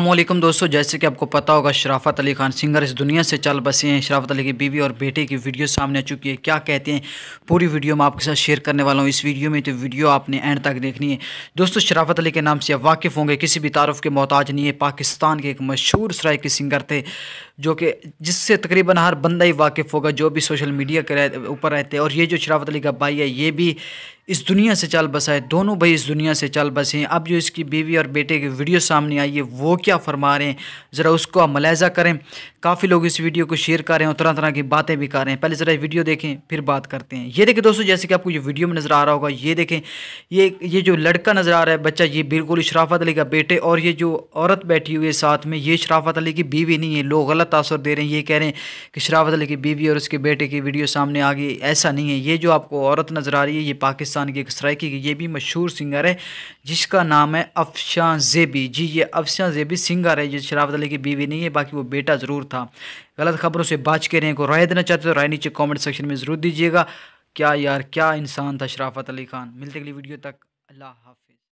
अल्लाम दोस्तों जैसे कि आपको पता होगा शराफत अली खान सिंगर इस दुनिया से चल बसे हैं शराफत अली की बीवी और बेटे की वीडियो सामने आ चुकी है क्या कहते हैं पूरी वीडियो मैं आपके साथ शेयर करने वाला हूँ इस वीडियो में तो वीडियो आपने एंड तक देखनी है दोस्तों शराफत अली के नाम से आप वाकिफ़ होंगे किसी भी तारफ़ के मोहताज नहीं है पाकिस्तान के एक मशहूर सरायकी सिंगर थे जो कि जिससे तकरीबन हर बंदा ही वाकिफ़ होगा जो भी सोशल मीडिया के ऊपर रहते हैं और ये जो शराफत अली का भाई है ये भी इस दुनिया से बसा बसाए दोनों भाई इस दुनिया से चल बसे हैं अब जो इसकी बीवी और बेटे की वीडियो सामने आई है वो क्या फरमा रहे हैं ज़रा उसको आप मलाजा करें काफ़ी लोग इस वीडियो को शेयर कर रहे हैं और तरह तरह की बातें भी कर रहे हैं पहले ज़रा वीडियो देखें फिर बात करते हैं ये देखें दोस्तों जैसे कि आपको ये वीडियो में नज़र आ रहा होगा ये देखें ये ये जो लड़का नज़र आ रहा है बच्चा ये बिल्कुल शराफत अली का बेटे और ये जो औरत बैठी हुई है साथ में ये शराफत अली की बीवी नहीं है लोग गलत तासर दे रहे हैं ये कह रहे हैं कि शराफत अली की बीवी और उसके बेटे की वीडियो सामने आ गई ऐसा नहीं है ये जो आपको औरत नज़र आ रही है ये पाकिस्तान पाकिस्तान की एक सराइकी की ये भी मशहूर सिंगर है जिसका नाम है अफशान जेबी जी ये अफशान जेबी सिंगर है जो शराफत अली की बीवी नहीं है बाकी वो बेटा ज़रूर था गलत खबरों से बाज के रहे को राय देना चाहते तो राय नीचे कॉमेंट सेक्शन में ज़रूर दीजिएगा क्या यार क्या इंसान था शराफत अली खान मिलते अगली वीडियो तक अल्लाह हाफ